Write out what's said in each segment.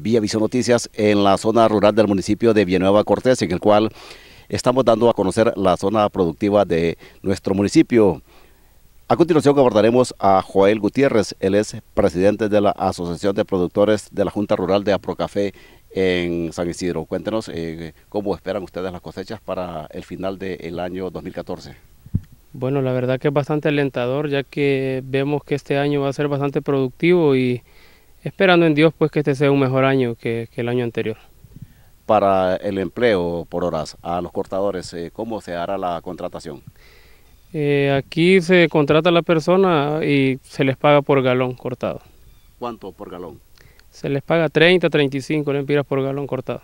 Vía Visión Noticias en la zona rural del municipio de Villanueva Cortés, en el cual estamos dando a conocer la zona productiva de nuestro municipio. A continuación abordaremos a Joel Gutiérrez, él es presidente de la Asociación de Productores de la Junta Rural de Aprocafé en San Isidro. Cuéntenos eh, cómo esperan ustedes las cosechas para el final del año 2014. Bueno, la verdad que es bastante alentador ya que vemos que este año va a ser bastante productivo y esperando en Dios pues que este sea un mejor año que, el año anterior. Para el empleo por horas a los cortadores, eh, ¿cómo se hará la contratación? Eh, aquí se contrata a la persona y se les paga por galón cortado. ¿Cuánto por galón? Se les paga 30, 35 lempiras por galón cortado.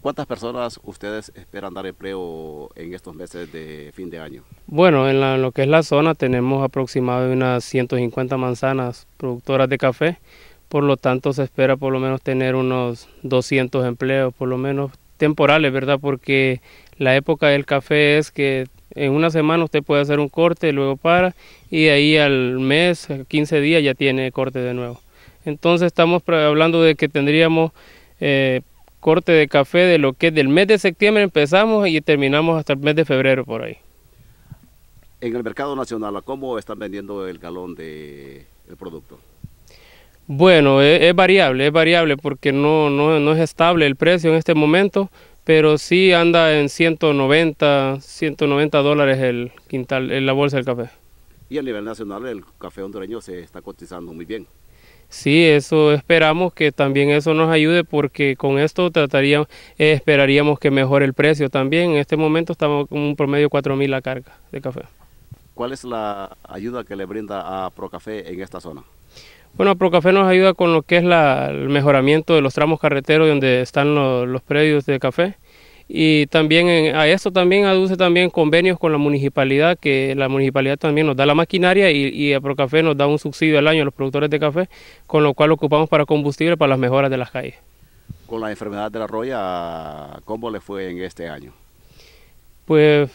¿Cuántas personas ustedes esperan dar empleo en estos meses de fin de año? Bueno, en, en lo que es la zona tenemos aproximadamente unas 150 manzanas productoras de café, por lo tanto, se espera por lo menos tener unos 200 empleos, por lo menos temporales, ¿verdad? Porque la época del café es que en una semana usted puede hacer un corte, luego para, y ahí al mes, 15 días, ya tiene corte de nuevo. Entonces estamos hablando de que tendríamos eh, corte de café de lo que del mes de septiembre empezamos y terminamos hasta el mes de febrero por ahí. En el mercado nacional, ¿cómo están vendiendo el galón del el producto? Bueno, e, es, variable, es variable porque no, no, es estable el precio en este momento, pero sí anda en 190, 190 dólares el quintal, en la bolsa del café. Y a nivel nacional el café hondureño se está cotizando muy bien. Sí, eso esperamos que también eso nos ayude porque con esto trataríamos, eh, esperaríamos que mejore el precio también. En este momento estamos con un promedio de 4.000 la carga de café. ¿Cuál es la ayuda que le brinda a Procafé en esta zona? Bueno, Procafé nos ayuda con lo que es el mejoramiento de los tramos carreteros donde están los, predios de café. Y también a esto también aduce también convenios con la municipalidad, que la municipalidad también nos da la maquinaria y, y a Procafé nos da un subsidio al año a los productores de café, con lo cual ocupamos para combustible para las mejoras de las calles. Con la enfermedad de la roya, ¿cómo le fue en este año? Pues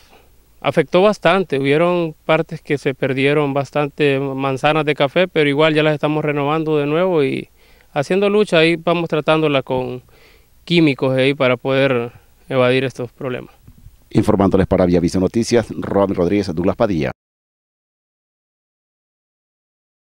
afectó bastante. Hubieron partes que se perdieron bastante manzanas de café, pero igual ya las estamos renovando de nuevo y haciendo lucha ahí vamos tratándola con químicos ahí para poder evadir estos problemas. Informándoles para Vice Noticias, Robin Rodríguez, Douglas Padilla.